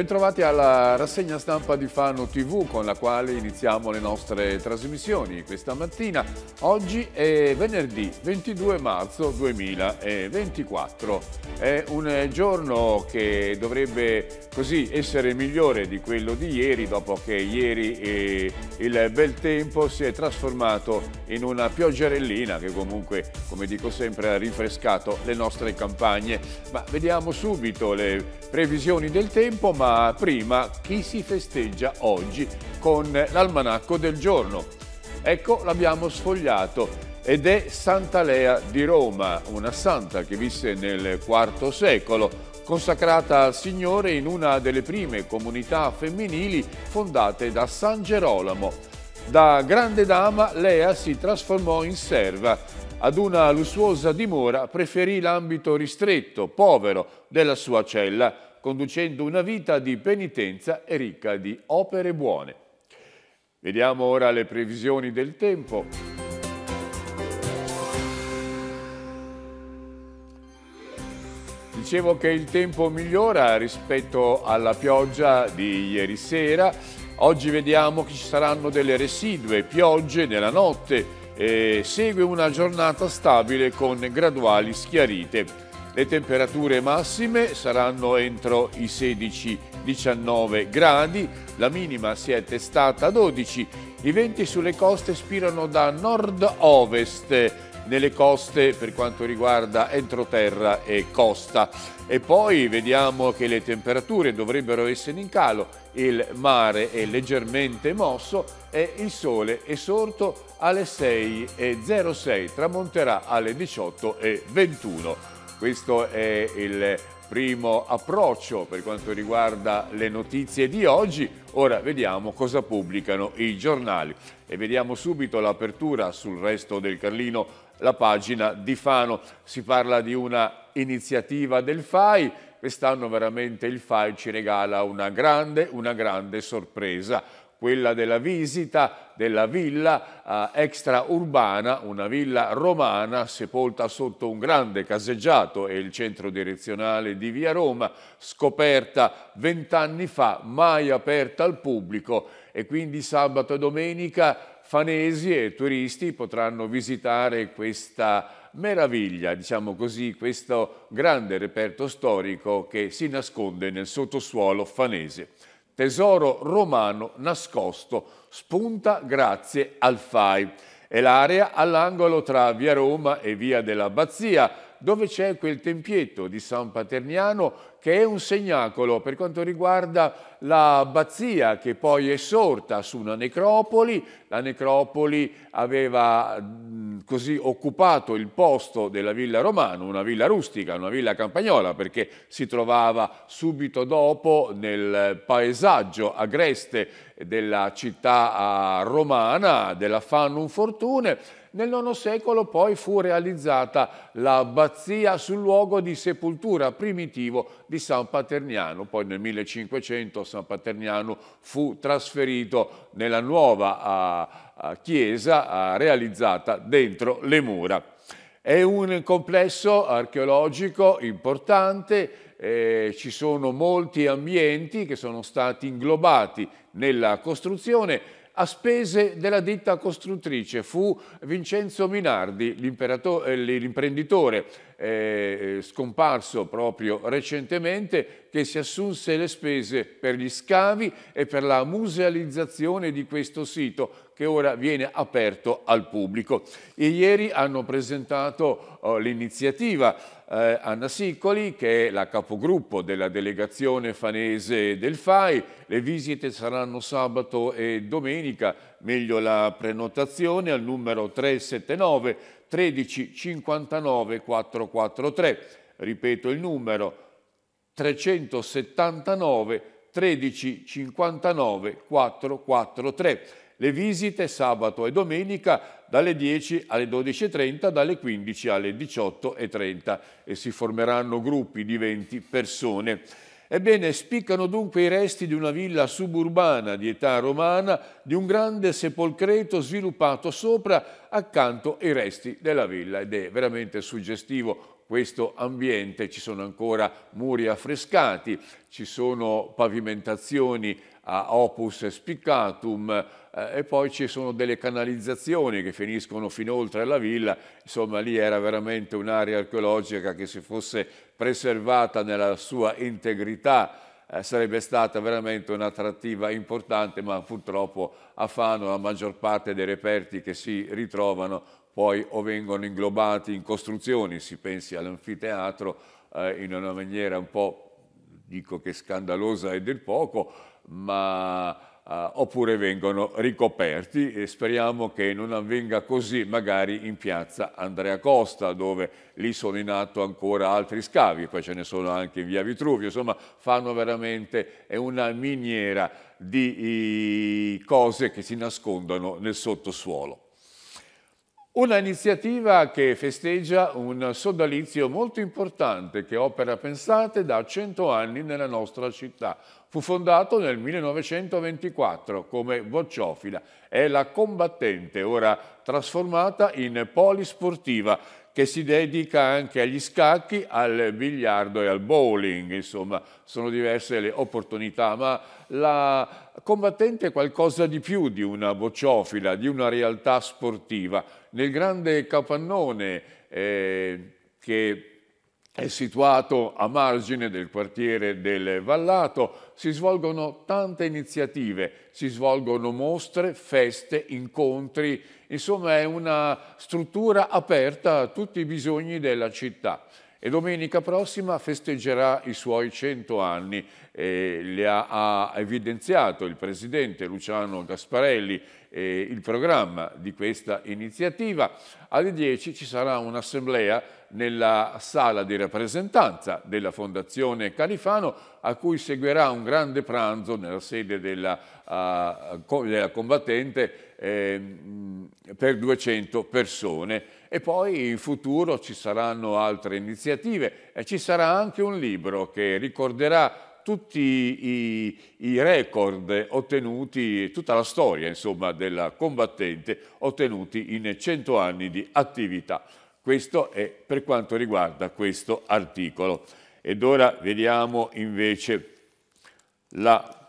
Bentrovati alla rassegna stampa di Fano TV con la quale iniziamo le nostre trasmissioni questa mattina. Oggi è venerdì 22 marzo 2024. È un giorno che dovrebbe così essere migliore di quello di ieri dopo che ieri eh, il bel tempo si è trasformato in una pioggerellina che comunque, come dico sempre, ha rinfrescato le nostre campagne. Ma vediamo subito le previsioni del tempo ma prima chi si festeggia oggi con l'almanacco del giorno. Ecco, l'abbiamo sfogliato ed è Santa Lea di Roma, una santa che visse nel IV secolo, consacrata al Signore in una delle prime comunità femminili fondate da San Gerolamo. Da grande dama Lea si trasformò in serva. Ad una lussuosa dimora preferì l'ambito ristretto, povero, della sua cella conducendo una vita di penitenza e ricca di opere buone. Vediamo ora le previsioni del tempo. Dicevo che il tempo migliora rispetto alla pioggia di ieri sera. Oggi vediamo che ci saranno delle residue piogge nella notte e segue una giornata stabile con graduali schiarite. Le temperature massime saranno entro i 16-19 gradi, la minima si è testata a 12. I venti sulle coste spirano da nord-ovest, nelle coste per quanto riguarda entroterra e costa. E poi vediamo che le temperature dovrebbero essere in calo, il mare è leggermente mosso e il sole è sorto alle 6.06, tramonterà alle 18.21. Questo è il primo approccio per quanto riguarda le notizie di oggi. Ora vediamo cosa pubblicano i giornali e vediamo subito l'apertura sul resto del Carlino, la pagina di Fano. Si parla di una iniziativa del FAI, quest'anno veramente il FAI ci regala una grande, una grande sorpresa quella della visita della villa eh, extraurbana, una villa romana sepolta sotto un grande caseggiato e il centro direzionale di Via Roma, scoperta vent'anni fa, mai aperta al pubblico e quindi sabato e domenica fanesi e turisti potranno visitare questa meraviglia, diciamo così, questo grande reperto storico che si nasconde nel sottosuolo fanese tesoro romano nascosto, spunta grazie al FAI. È l'area all'angolo tra via Roma e via dell'Abbazia, dove c'è quel tempietto di San Paterniano che è un segnacolo per quanto riguarda l'abbazia che poi è sorta su una necropoli. La necropoli aveva mm, così occupato il posto della villa romana, una villa rustica, una villa campagnola, perché si trovava subito dopo nel paesaggio agreste della città ah, romana, della Fannum Fortune, nel IX secolo poi fu realizzata l'abbazia sul luogo di sepoltura primitivo di San Paterniano. Poi nel 1500 San Paterniano fu trasferito nella nuova uh, uh, chiesa uh, realizzata dentro le mura. È un complesso archeologico importante, eh, ci sono molti ambienti che sono stati inglobati nella costruzione a spese della ditta costruttrice. Fu Vincenzo Minardi, eh, l'imprenditore eh, scomparso proprio recentemente, che si assunse le spese per gli scavi e per la musealizzazione di questo sito che ora viene aperto al pubblico. E ieri hanno presentato oh, l'iniziativa eh, Anna Siccoli, che è la capogruppo della delegazione fanese del FAI. Le visite saranno sabato e domenica, meglio la prenotazione al numero 379 13 59 443. Ripeto il numero 379 13 59 443. Le visite sabato e domenica dalle 10 alle 12.30, dalle 15 alle 18.30 e si formeranno gruppi di 20 persone. Ebbene, spiccano dunque i resti di una villa suburbana di età romana, di un grande sepolcreto sviluppato sopra accanto ai resti della villa ed è veramente suggestivo questo ambiente, ci sono ancora muri affrescati, ci sono pavimentazioni a opus spiccatum eh, e poi ci sono delle canalizzazioni che finiscono fin oltre la villa, insomma lì era veramente un'area archeologica che se fosse preservata nella sua integrità eh, sarebbe stata veramente un'attrattiva importante, ma purtroppo a Fano la maggior parte dei reperti che si ritrovano poi o vengono inglobati in costruzioni, si pensi all'anfiteatro eh, in una maniera un po' dico che scandalosa e del poco, ma, eh, oppure vengono ricoperti e speriamo che non avvenga così magari in piazza Andrea Costa dove lì sono in atto ancora altri scavi, poi ce ne sono anche in via Vitruvio, insomma fanno veramente, è una miniera di cose che si nascondono nel sottosuolo. Una iniziativa che festeggia un sodalizio molto importante che Opera Pensate da 100 anni nella nostra città, Fu fondato nel 1924 come bocciofila. È la combattente, ora trasformata in polisportiva, che si dedica anche agli scacchi, al biliardo e al bowling, insomma sono diverse le opportunità, ma la combattente è qualcosa di più di una bocciofila, di una realtà sportiva. Nel grande capannone eh, che è situato a margine del quartiere del Vallato, si svolgono tante iniziative, si svolgono mostre, feste, incontri, insomma è una struttura aperta a tutti i bisogni della città e domenica prossima festeggerà i suoi 100 anni eh, le ha, ha, evidenziato il Presidente Luciano Gasparelli eh, il programma di questa iniziativa. Alle 10 ci sarà un'assemblea nella sala di rappresentanza della Fondazione Califano a cui seguirà un grande pranzo nella sede della, uh, della combattente eh, per 200 persone e poi in futuro ci saranno altre iniziative e ci sarà anche un libro che ricorderà tutti i, i, record ottenuti, tutta la storia insomma, della combattente ottenuti in 100 anni di attività. Questo è per quanto riguarda questo articolo. Ed ora vediamo invece la,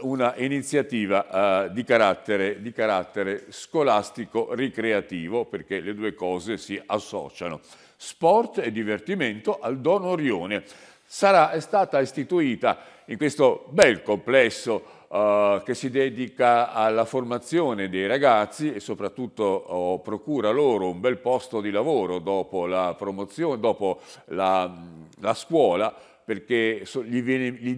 una iniziativa eh, di, carattere, di carattere scolastico ricreativo, perché le due cose si associano sport e divertimento al Don Orione sarà, è stata istituita in questo bel complesso Uh, che si dedica alla formazione dei ragazzi e soprattutto uh, procura loro un bel posto di lavoro dopo la promozione, dopo la, la scuola, perché gli, viene, gli,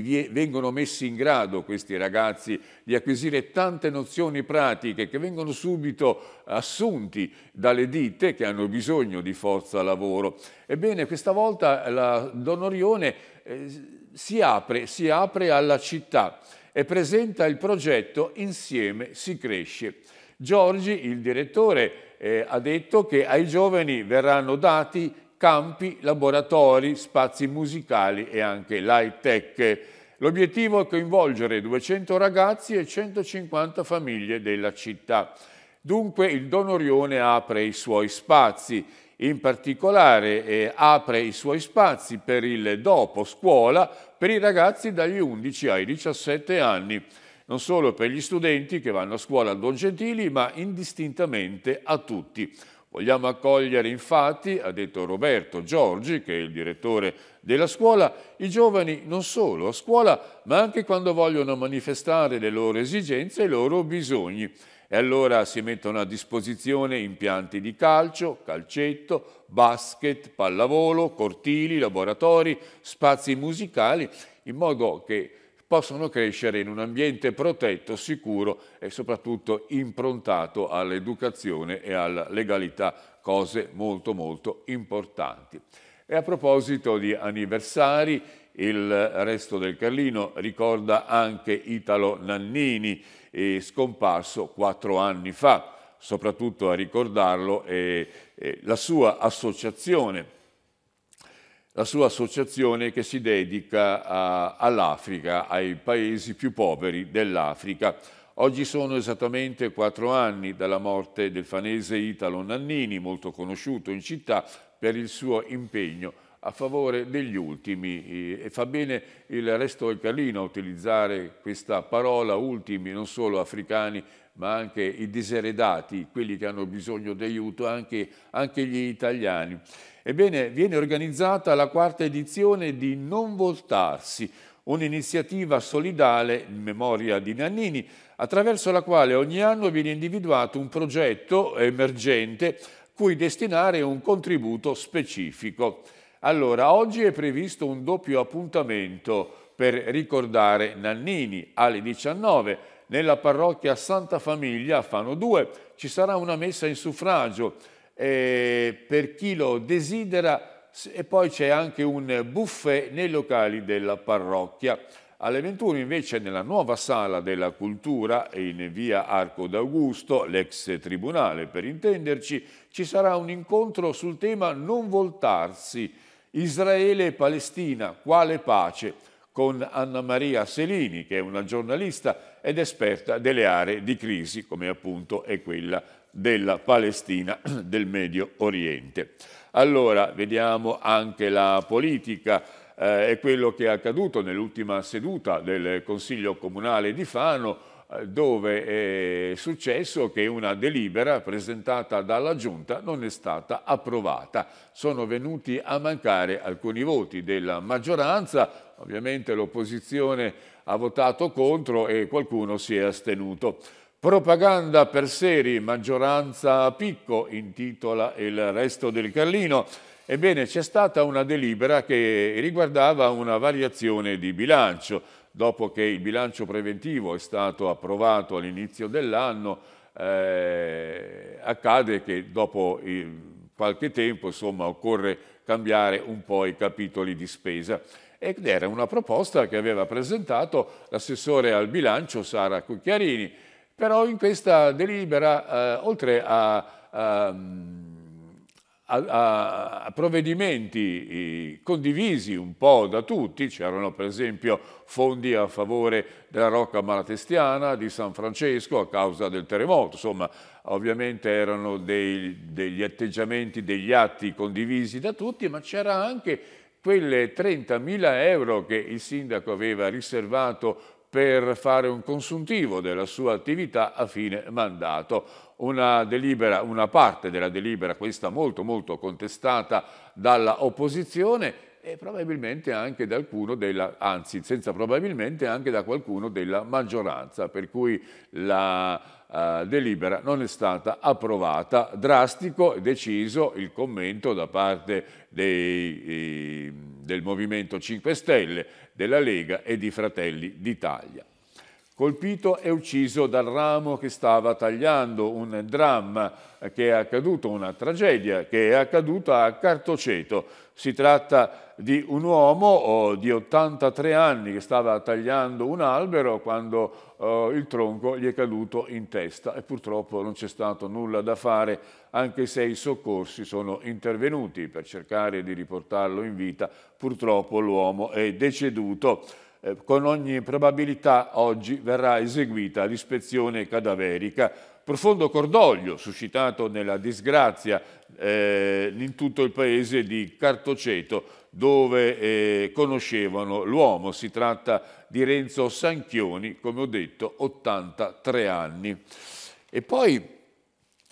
gli, vengono messi in grado questi ragazzi di acquisire tante nozioni pratiche che vengono subito assunti dalle ditte che hanno bisogno di forza lavoro. Ebbene, questa volta la Don Orione eh, si, apre, si apre alla città e presenta il progetto Insieme si cresce. Giorgi, il direttore, eh, ha detto che ai giovani verranno dati campi, laboratori, spazi musicali e anche light tech. L'obiettivo è coinvolgere 200 ragazzi e 150 famiglie della città. Dunque il Don Orione apre i suoi spazi, in particolare eh, apre i suoi spazi per il dopo scuola per i ragazzi dagli 11 ai 17 anni, non solo per gli studenti che vanno a scuola a Don Gentili, ma indistintamente a tutti. Vogliamo accogliere infatti, ha detto Roberto Giorgi, che è il direttore della scuola, i giovani non solo a scuola, ma anche quando vogliono manifestare le loro esigenze e i loro bisogni. E allora si mettono a disposizione impianti di calcio, calcetto, basket, pallavolo, cortili, laboratori, spazi musicali, in modo che possono crescere in un ambiente protetto, sicuro e soprattutto improntato all'educazione e alla legalità, cose molto molto importanti. E a proposito di anniversari, il resto del Carlino ricorda anche Italo Nannini, eh, scomparso quattro anni fa. Soprattutto a ricordarlo e la sua associazione la sua associazione che si dedica all'Africa, ai paesi più poveri dell'Africa. Oggi sono esattamente quattro anni dalla morte del fanese Italo Nannini, molto conosciuto in città per il suo impegno a favore degli ultimi e fa bene il resto del Carlino a utilizzare questa parola ultimi, non solo africani ma anche i diseredati, quelli che hanno bisogno di aiuto, anche, anche gli italiani. Ebbene, viene organizzata la quarta edizione di Non Voltarsi, un'iniziativa solidale in memoria di Nannini, attraverso la quale ogni anno viene individuato un progetto emergente cui destinare un contributo specifico. Allora, oggi è previsto un doppio appuntamento per ricordare Nannini alle 19. Nella parrocchia Santa Famiglia a Fano 2 ci sarà una messa in suffragio eh, per chi lo desidera e poi c'è anche un buffet nei locali della parrocchia. Alle 21 invece nella nuova sala della cultura in via Arco d'Augusto, l'ex tribunale per intenderci, ci sarà un incontro sul tema non voltarsi Israele e Palestina, quale pace? con Anna Maria Selini, che è una giornalista ed esperta delle aree di crisi, come appunto è quella della Palestina del Medio Oriente. Allora, vediamo anche la politica eh, quello che è accaduto nell'ultima seduta del Consiglio Comunale di Fano, eh, dove è successo che una delibera presentata dalla Giunta non è stata approvata. Sono venuti a mancare alcuni voti della maggioranza, ovviamente l'opposizione ha votato contro e qualcuno si è astenuto. Propaganda per seri, maggioranza a picco, intitola il resto del Carlino. Ebbene, c'è stata una delibera che riguardava una variazione di bilancio dopo che il bilancio preventivo è stato approvato all'inizio dell'anno, eh, accade che dopo eh, qualche tempo insomma, occorre cambiare un po' i capitoli di spesa. Ed era una proposta che aveva presentato l'assessore al bilancio Sara Cucchiarini, però in questa delibera, eh, oltre a, a a, a, provvedimenti condivisi un po' da tutti, c'erano per esempio fondi a favore della Rocca Malatestiana di San Francesco a causa del terremoto, insomma ovviamente erano dei, degli atteggiamenti, degli atti condivisi da tutti, ma c'era anche quelle 30.000 euro che il sindaco aveva riservato per fare un consuntivo della sua attività a fine mandato. Una, delibera, una parte della delibera, questa molto molto contestata dalla opposizione e probabilmente anche da qualcuno della, anzi senza probabilmente anche da qualcuno della maggioranza, per cui la eh, delibera non è stata approvata. Drastico e deciso il commento da parte dei, del Movimento 5 Stelle della Lega e di Fratelli d'Italia colpito e ucciso dal ramo che stava tagliando, un dramma eh, che è accaduto, una tragedia che è accaduta a Cartoceto. Si tratta di un uomo oh, di 83 anni che stava tagliando un albero quando eh, il tronco gli è caduto in testa e purtroppo non c'è stato nulla da fare anche se i soccorsi sono intervenuti per cercare di riportarlo in vita. Purtroppo l'uomo è deceduto. Eh, con ogni probabilità oggi verrà eseguita l'ispezione cadaverica. Profondo cordoglio suscitato nella disgrazia eh, in tutto il paese di Cartoceto dove eh, conoscevano l'uomo. Si tratta di Renzo Sanchioni, come ho detto, 83 anni. E poi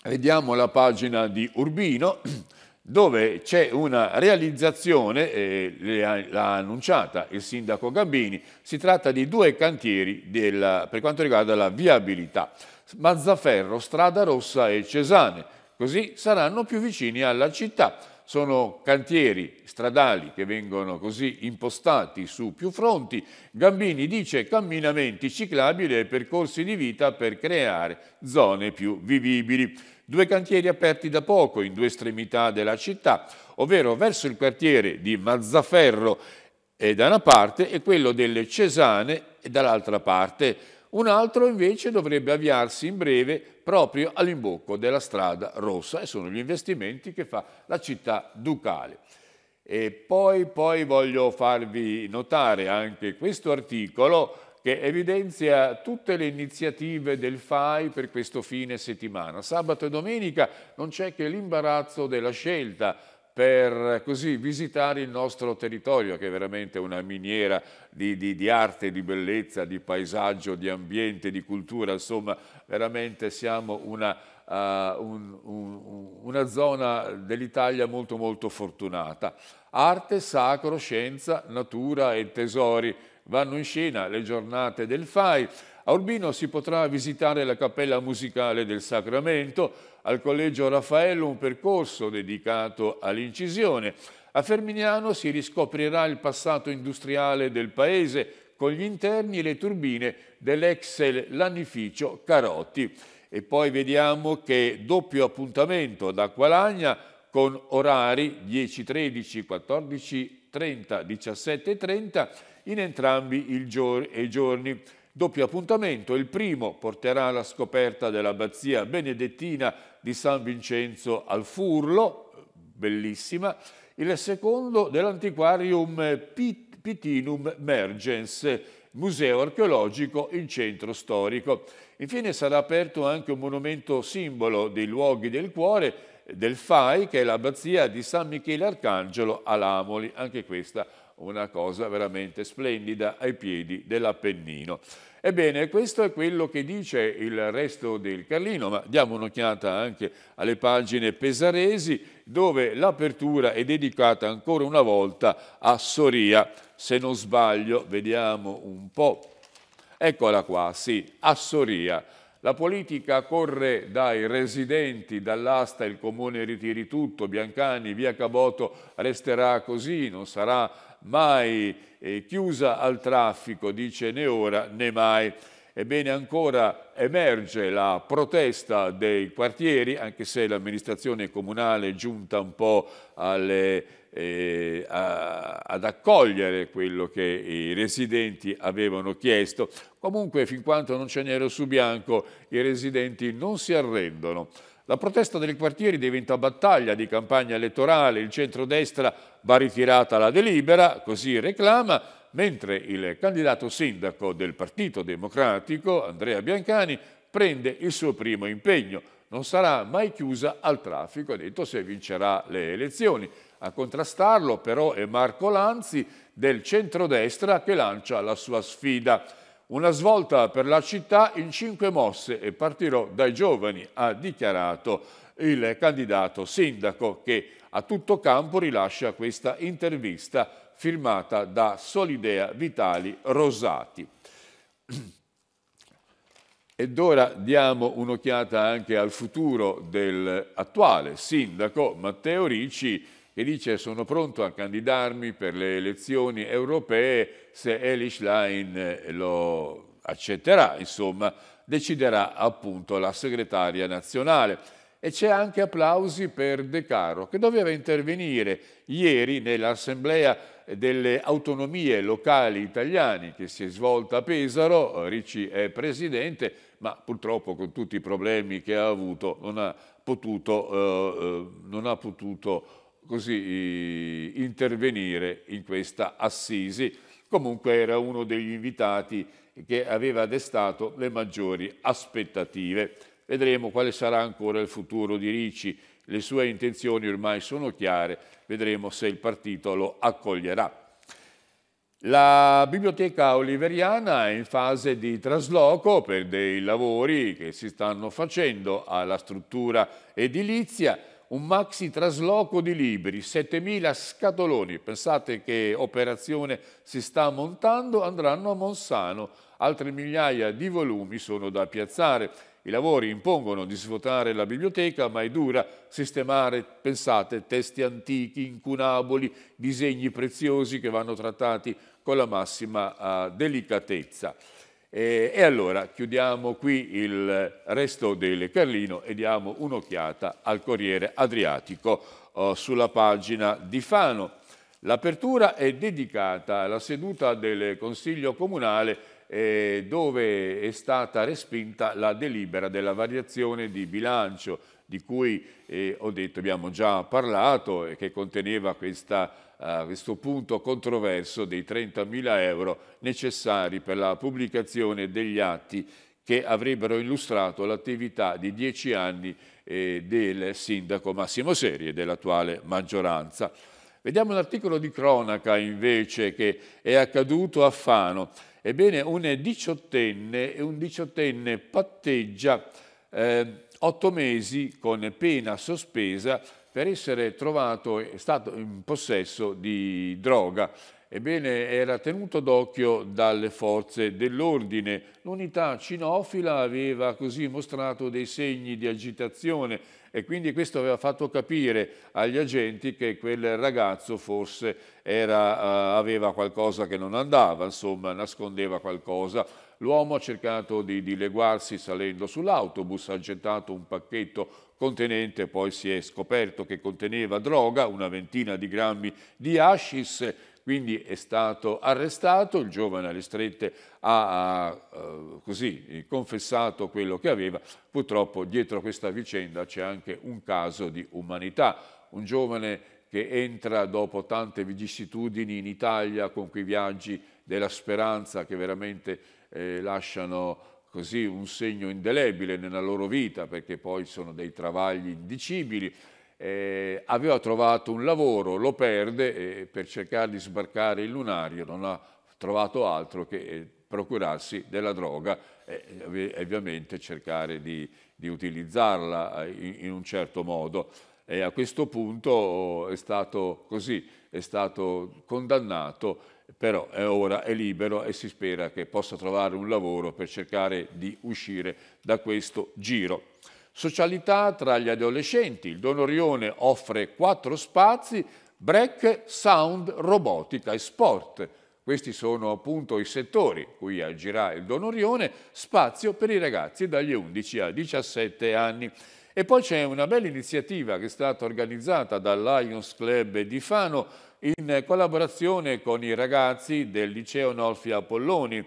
vediamo la pagina di Urbino dove c'è una realizzazione, eh, l'ha annunciata il sindaco Gambini, si tratta di due cantieri della, per quanto riguarda la viabilità, Mazzaferro, Strada Rossa e Cesane, così saranno più vicini alla città sono cantieri stradali che vengono così impostati su più fronti. Gambini dice camminamenti ciclabili e percorsi di vita per creare zone più vivibili. Due cantieri aperti da poco in due estremità della città, ovvero verso il quartiere di Mazzaferro e da una parte e quello delle Cesane e dall'altra parte. Un altro invece dovrebbe avviarsi in breve proprio all'imbocco della strada rossa e sono gli investimenti che fa la città ducale. E poi, poi voglio farvi notare anche questo articolo che evidenzia tutte le iniziative del FAI per questo fine settimana. Sabato e domenica non c'è che l'imbarazzo della scelta per eh, così visitare il nostro territorio, che è veramente una miniera di, di, di, arte, di bellezza, di paesaggio, di ambiente, di cultura, insomma veramente siamo una, uh, un, un, una zona dell'Italia molto molto fortunata. Arte, sacro, scienza, natura e tesori vanno in scena le giornate del FAI, a Urbino si potrà visitare la Cappella Musicale del Sacramento, al Collegio Raffaello un percorso dedicato all'incisione. A Ferminiano si riscoprirà il passato industriale del paese con gli interni e le turbine dell'ex lanificio Carotti. E poi vediamo che doppio appuntamento ad Acqualagna con orari 10.13, 14.30, 17.30 in entrambi i giorni Doppio appuntamento, il primo porterà alla scoperta dell'abbazia benedettina di San Vincenzo al Furlo, bellissima, il secondo dell'antiquarium Pitinum Mergens, museo archeologico in centro storico. Infine sarà aperto anche un monumento simbolo dei luoghi del cuore del FAI, che è l'abbazia di San Michele Arcangelo a Lamoli, anche questa una cosa veramente splendida ai piedi dell'Appennino. Ebbene, questo è quello che dice il resto del Carlino, ma diamo un'occhiata anche alle pagine pesaresi, dove l'apertura è dedicata ancora una volta a Soria. Se non sbaglio, vediamo un po'. Eccola qua, sì, a Soria. La politica corre dai residenti, dall'asta, il comune ritiri tutto, Biancani, via Caboto resterà così, non sarà mai eh, chiusa al traffico, dice né ora né mai. Ebbene ancora emerge la protesta dei quartieri, anche se l'amministrazione comunale è giunta un po' alle, eh, a, ad accogliere quello che i residenti avevano chiesto. Comunque fin quanto non c'è nero su bianco i residenti non si arrendono. La protesta dei quartieri diventa battaglia di campagna elettorale, il centrodestra va ritirata la delibera, così reclama, mentre il candidato sindaco del Partito Democratico, Andrea Biancani, prende il suo primo impegno. Non sarà mai chiusa al traffico, ha detto, se vincerà le elezioni. A contrastarlo però è Marco Lanzi del centrodestra che lancia la sua sfida. Una svolta per la città in cinque mosse e partirò dai giovani, ha dichiarato il candidato sindaco che a tutto campo rilascia questa intervista firmata da Solidea Vitali Rosati. Ed ora diamo un'occhiata anche al futuro dell'attuale sindaco Matteo Ricci, che dice sono pronto a candidarmi per le elezioni europee se Eli Schlein eh, lo accetterà, insomma, deciderà appunto la segretaria nazionale. E c'è anche applausi per De Caro, che doveva intervenire ieri nell'Assemblea delle autonomie locali italiane che si è svolta a Pesaro, Ricci è presidente, ma purtroppo con tutti i problemi che ha avuto non ha potuto, eh, eh non ha potuto così intervenire in questa assisi. Comunque era uno degli invitati che aveva destato le maggiori aspettative. Vedremo quale sarà ancora il futuro di Ricci. Le sue intenzioni ormai sono chiare, vedremo se il partito lo accoglierà. La biblioteca oliveriana è in fase di trasloco per dei lavori che si stanno facendo alla struttura edilizia un maxi trasloco di libri, 7.000 scatoloni, pensate che operazione si sta montando, andranno a Monsano, altre migliaia di volumi sono da piazzare. I lavori impongono di svuotare la biblioteca, ma è dura sistemare, pensate, testi antichi, incunaboli, disegni preziosi che vanno trattati con la massima uh, delicatezza. E, e allora chiudiamo qui il resto del Carlino e diamo un'occhiata al Corriere Adriatico oh, sulla pagina di Fano. L'apertura è dedicata alla seduta del Consiglio Comunale eh, dove è stata respinta la delibera della variazione di bilancio di cui eh, ho detto abbiamo già parlato e che conteneva questa, uh, questo punto controverso dei 30.000 euro necessari per la pubblicazione degli atti che avrebbero illustrato l'attività di dieci anni eh, del sindaco Massimo Seri e dell'attuale maggioranza. Vediamo un articolo di cronaca invece che è accaduto a Fano. Ebbene, un diciottenne, un diciottenne patteggia eh, otto mesi con pena sospesa per essere trovato, è stato in possesso di droga. Ebbene, era tenuto d'occhio dalle forze dell'ordine. L'unità cinofila aveva così mostrato dei segni di agitazione e quindi questo aveva fatto capire agli agenti che quel ragazzo forse era, eh, aveva qualcosa che non andava, insomma nascondeva qualcosa. L'uomo ha cercato di dileguarsi salendo sull'autobus, ha gettato un pacchetto contenente, poi si è scoperto che conteneva droga, una ventina di grammi di hashish quindi è stato arrestato, il giovane alle strette ha, ha eh, così, confessato quello che aveva. Purtroppo dietro a questa vicenda c'è anche un caso di umanità. Un giovane che entra dopo tante vicissitudini in Italia con quei viaggi della speranza che veramente eh, lasciano così un segno indelebile nella loro vita perché poi sono dei travagli indicibili eh, aveva trovato un lavoro, lo perde e per cercare di sbarcare il lunario non ha trovato altro che eh, procurarsi della droga eh, e ovviamente cercare di, di utilizzarla eh, in, in, un certo modo. E a questo punto oh, è stato così, è stato condannato, però è ora è libero e si spera che possa trovare un lavoro per cercare di uscire da questo giro. Socialità tra gli adolescenti. Il Donorione offre quattro spazi, break, sound, robotica e sport. Questi sono appunto i settori cui agirà il Donorione, spazio per i ragazzi dagli 11 a 17 anni. E poi c'è una bella iniziativa che è stata organizzata dal Lions Club di Fano in collaborazione con i ragazzi del liceo Nolfi Apolloni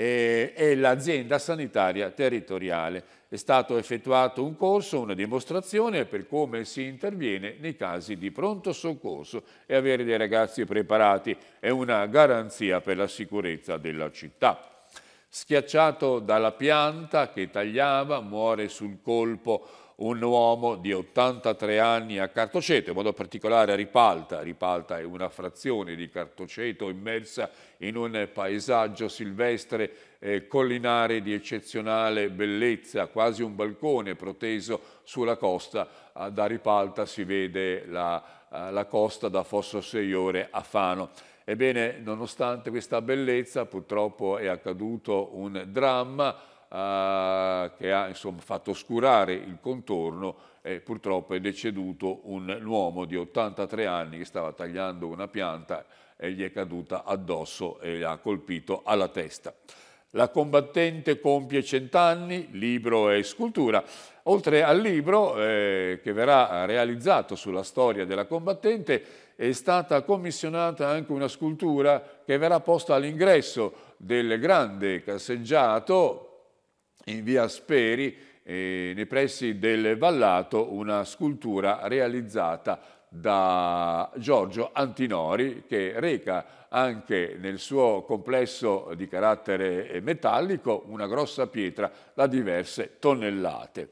eh, e, è l'azienda sanitaria territoriale. È stato effettuato un corso, una dimostrazione per come si interviene nei casi di pronto soccorso e avere dei ragazzi preparati è una garanzia per la sicurezza della città schiacciato dalla pianta che tagliava, muore sul colpo un uomo di 83 anni a Cartoceto, in modo particolare a Ripalta. Ripalta è una frazione di Cartoceto immersa in un paesaggio silvestre eh, collinare di eccezionale bellezza, quasi un balcone proteso sulla costa. Ah, da Ripalta si vede la, ah, la costa da Fosso Seiore a Fano. Ebbene, nonostante questa bellezza, purtroppo è accaduto un dramma eh, che ha insomma, fatto oscurare il contorno e purtroppo è deceduto un uomo di 83 anni che stava tagliando una pianta e gli è caduta addosso e l'ha colpito alla testa. La combattente compie cent'anni, libro e scultura. Oltre al libro eh, che verrà realizzato sulla storia della combattente, è stata commissionata anche una scultura che verrà posta all'ingresso del grande casseggiato in via Speri, eh, nei pressi del Vallato, una scultura realizzata da Giorgio Antinori che reca anche nel suo complesso di carattere eh, metallico una grossa pietra da diverse tonnellate.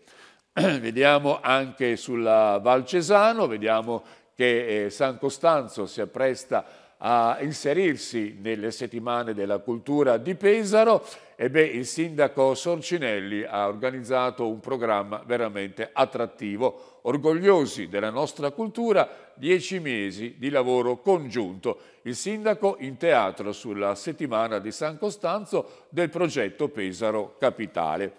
vediamo anche sulla Val Cesano, vediamo che eh, San Costanzo si appresta a inserirsi nelle settimane della cultura di Pesaro e beh, il sindaco Sorcinelli ha organizzato un programma veramente attrattivo, orgogliosi della nostra cultura, dieci mesi di lavoro congiunto. Il sindaco in teatro sulla settimana di San Costanzo del progetto Pesaro Capitale.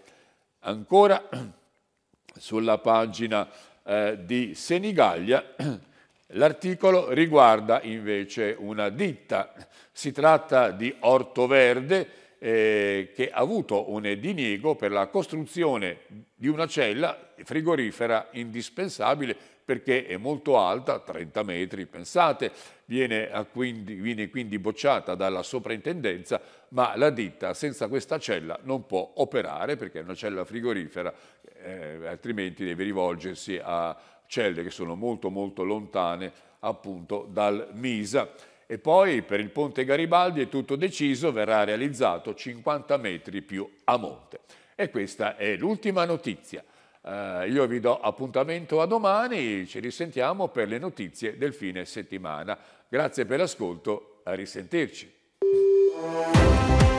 Ancora sulla pagina eh, di Senigallia L'articolo riguarda invece una ditta, si tratta di Orto Verde eh, che ha avuto un diniego per la costruzione di una cella frigorifera indispensabile perché è molto alta, 30 metri, pensate, viene quindi, viene quindi bocciata dalla soprintendenza, ma la ditta senza questa cella non può operare perché è una cella frigorifera, eh, altrimenti deve rivolgersi a celle che sono molto molto lontane appunto dal MISA. E poi per il ponte Garibaldi è tutto deciso, verrà realizzato 50 metri più a monte. E questa è l'ultima notizia. Eh, io vi do appuntamento a domani, ci risentiamo per le notizie del fine settimana. Grazie per l'ascolto, a risentirci.